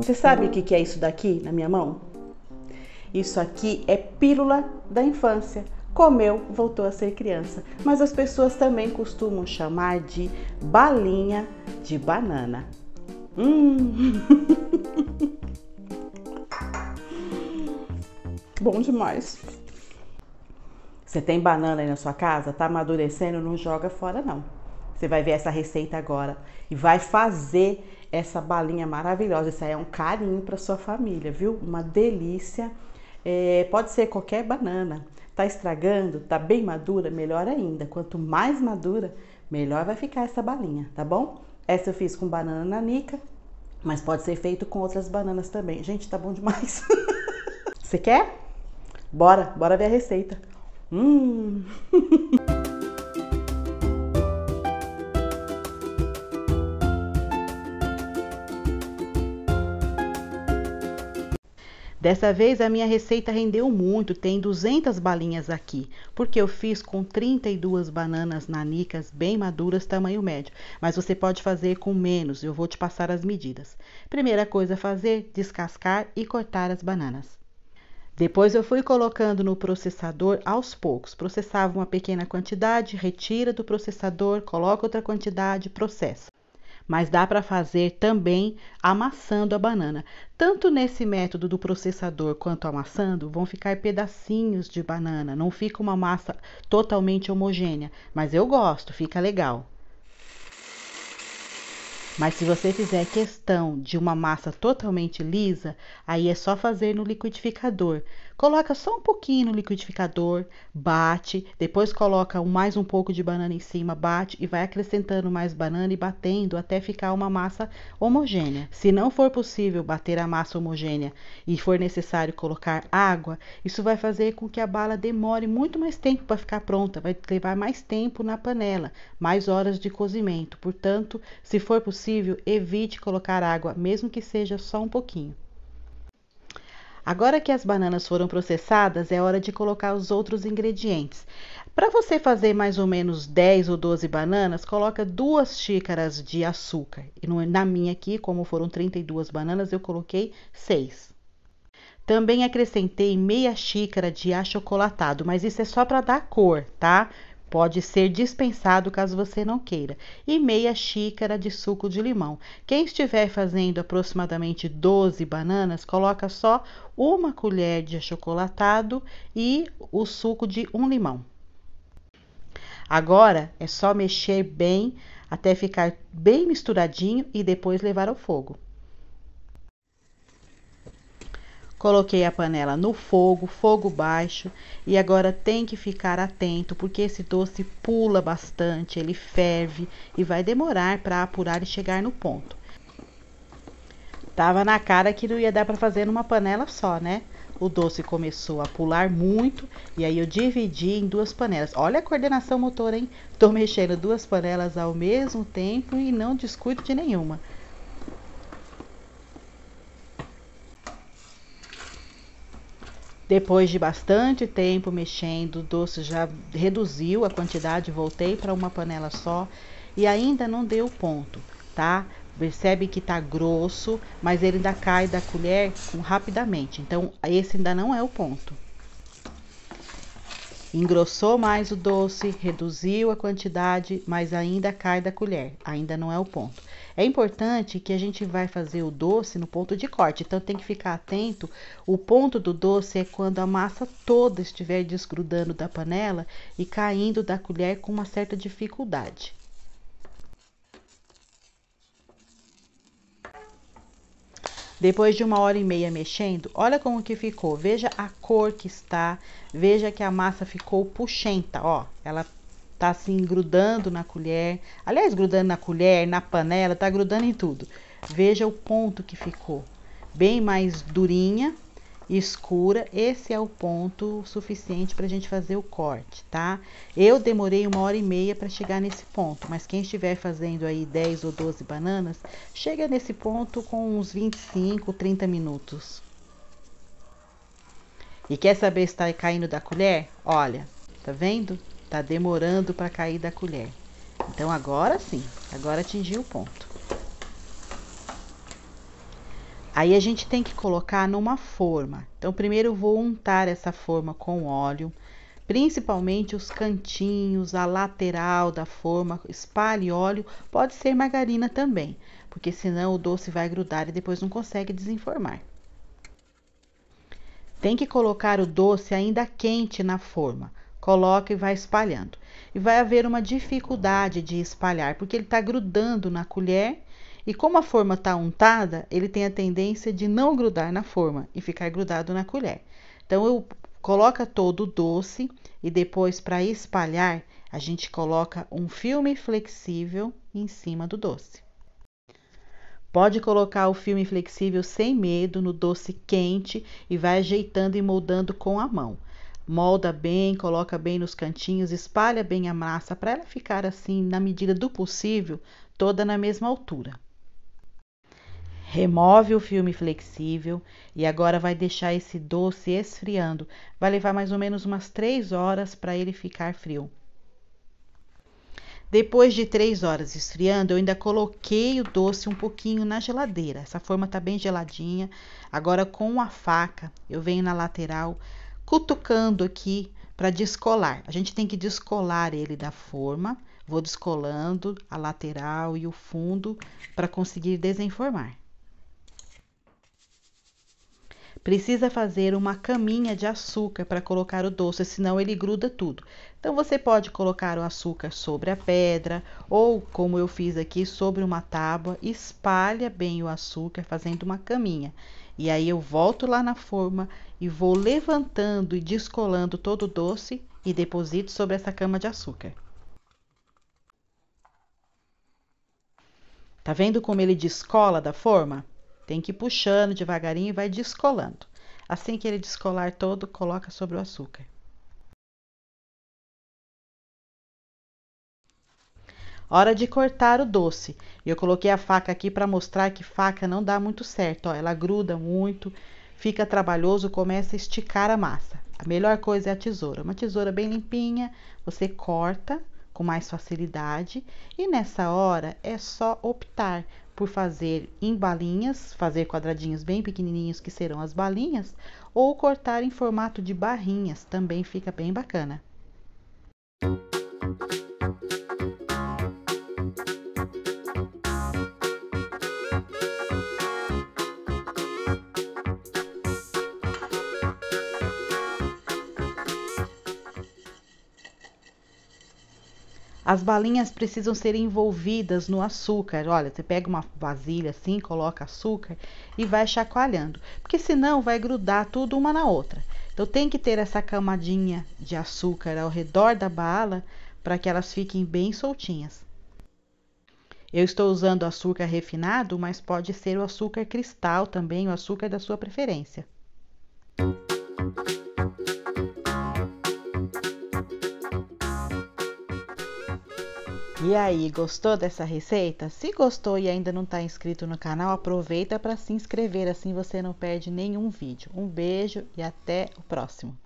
Você sabe o que é isso daqui na minha mão? Isso aqui é pílula da infância. Comeu, voltou a ser criança. Mas as pessoas também costumam chamar de balinha de banana. Hum! Bom demais. Você tem banana aí na sua casa? Tá amadurecendo? Não joga fora, não. Você vai ver essa receita agora e vai fazer essa balinha maravilhosa. Isso aí é um carinho para sua família, viu? Uma delícia. É, pode ser qualquer banana. Tá estragando? Tá bem madura? Melhor ainda. Quanto mais madura, melhor vai ficar essa balinha, tá bom? Essa eu fiz com banana nanica, mas pode ser feito com outras bananas também. Gente, tá bom demais. Você quer? Bora, bora ver a receita. Hum! Dessa vez a minha receita rendeu muito, tem 200 balinhas aqui, porque eu fiz com 32 bananas nanicas bem maduras, tamanho médio, mas você pode fazer com menos, eu vou te passar as medidas. Primeira coisa a fazer, descascar e cortar as bananas. Depois eu fui colocando no processador aos poucos. Processava uma pequena quantidade, retira do processador, coloca outra quantidade, processa mas dá para fazer também amassando a banana. Tanto nesse método do processador quanto amassando, vão ficar pedacinhos de banana, não fica uma massa totalmente homogênea, mas eu gosto, fica legal. Mas se você fizer questão de uma massa totalmente lisa, aí é só fazer no liquidificador. Coloca só um pouquinho no liquidificador, bate, depois coloca mais um pouco de banana em cima, bate e vai acrescentando mais banana e batendo até ficar uma massa homogênea. Se não for possível bater a massa homogênea e for necessário colocar água, isso vai fazer com que a bala demore muito mais tempo para ficar pronta, vai levar mais tempo na panela, mais horas de cozimento. Portanto, se for possível, evite colocar água, mesmo que seja só um pouquinho. Agora que as bananas foram processadas, é hora de colocar os outros ingredientes. Para você fazer mais ou menos 10 ou 12 bananas, coloca duas xícaras de açúcar. E na minha aqui, como foram 32 bananas, eu coloquei 6. Também acrescentei meia xícara de achocolatado, mas isso é só para dar cor, tá? Pode ser dispensado caso você não queira. E meia xícara de suco de limão. Quem estiver fazendo aproximadamente 12 bananas, coloca só uma colher de achocolatado e o suco de um limão. Agora é só mexer bem até ficar bem misturadinho e depois levar ao fogo. Coloquei a panela no fogo, fogo baixo, e agora tem que ficar atento porque esse doce pula bastante, ele ferve e vai demorar para apurar e chegar no ponto. Tava na cara que não ia dar para fazer numa panela só, né? O doce começou a pular muito e aí eu dividi em duas panelas. Olha a coordenação motora, hein? Tô mexendo duas panelas ao mesmo tempo e não descuido de nenhuma. Depois de bastante tempo mexendo, o doce já reduziu a quantidade, voltei para uma panela só e ainda não deu ponto, tá? Percebe que tá grosso, mas ele ainda cai da colher rapidamente. Então, esse ainda não é o ponto. Engrossou mais o doce, reduziu a quantidade, mas ainda cai da colher, ainda não é o ponto. É importante que a gente vai fazer o doce no ponto de corte, então tem que ficar atento. O ponto do doce é quando a massa toda estiver desgrudando da panela e caindo da colher com uma certa dificuldade. Depois de uma hora e meia mexendo, olha como que ficou. Veja a cor que está, veja que a massa ficou puxenta, ó. Ela tá assim grudando na colher. Aliás, grudando na colher, na panela, tá grudando em tudo. Veja o ponto que ficou. Bem mais durinha escura. Esse é o ponto suficiente para a gente fazer o corte, tá? Eu demorei uma hora e meia para chegar nesse ponto, mas quem estiver fazendo aí 10 ou 12 bananas, chega nesse ponto com uns 25, 30 minutos. E quer saber se tá caindo da colher? Olha, tá vendo? Tá demorando para cair da colher. Então agora sim, agora atingi o ponto. Aí a gente tem que colocar numa forma. Então, primeiro eu vou untar essa forma com óleo, principalmente os cantinhos, a lateral da forma. Espalhe óleo, pode ser margarina também, porque senão o doce vai grudar e depois não consegue desenformar. Tem que colocar o doce ainda quente na forma. Coloca e vai espalhando. E vai haver uma dificuldade de espalhar, porque ele está grudando na colher e como a forma está untada, ele tem a tendência de não grudar na forma e ficar grudado na colher. Então eu coloca todo o doce e depois para espalhar, a gente coloca um filme flexível em cima do doce. Pode colocar o filme flexível sem medo no doce quente e vai ajeitando e moldando com a mão. Molda bem, coloca bem nos cantinhos, espalha bem a massa para ela ficar assim, na medida do possível, toda na mesma altura. Remove o filme flexível e agora vai deixar esse doce esfriando. Vai levar mais ou menos umas 3 horas para ele ficar frio. Depois de 3 horas esfriando, eu ainda coloquei o doce um pouquinho na geladeira. Essa forma está bem geladinha. Agora com a faca, eu venho na lateral cutucando aqui para descolar. A gente tem que descolar ele da forma. Vou descolando a lateral e o fundo para conseguir desenformar. Precisa fazer uma caminha de açúcar para colocar o doce, senão ele gruda tudo. Então você pode colocar o açúcar sobre a pedra ou, como eu fiz aqui, sobre uma tábua, espalha bem o açúcar fazendo uma caminha. E aí eu volto lá na forma e vou levantando e descolando todo o doce e deposito sobre essa cama de açúcar. Tá vendo como ele descola da forma? Tem que ir puxando devagarinho e vai descolando. Assim que ele descolar todo, coloca sobre o açúcar. Hora de cortar o doce. Eu coloquei a faca aqui para mostrar que faca não dá muito certo, ó, ela gruda muito, fica trabalhoso, começa a esticar a massa. A melhor coisa é a tesoura. Uma tesoura bem limpinha, você corta com mais facilidade e nessa hora é só optar por fazer em balinhas, fazer quadradinhos bem pequenininhos que serão as balinhas, ou cortar em formato de barrinhas, também fica bem bacana. As balinhas precisam ser envolvidas no açúcar. Olha, você pega uma vasilha assim, coloca açúcar e vai chacoalhando, porque senão vai grudar tudo uma na outra. Então tem que ter essa camadinha de açúcar ao redor da bala para que elas fiquem bem soltinhas. Eu estou usando açúcar refinado, mas pode ser o açúcar cristal também, o açúcar da sua preferência. E aí, gostou dessa receita? Se gostou e ainda não está inscrito no canal, aproveita para se inscrever, assim você não perde nenhum vídeo. Um beijo e até o próximo!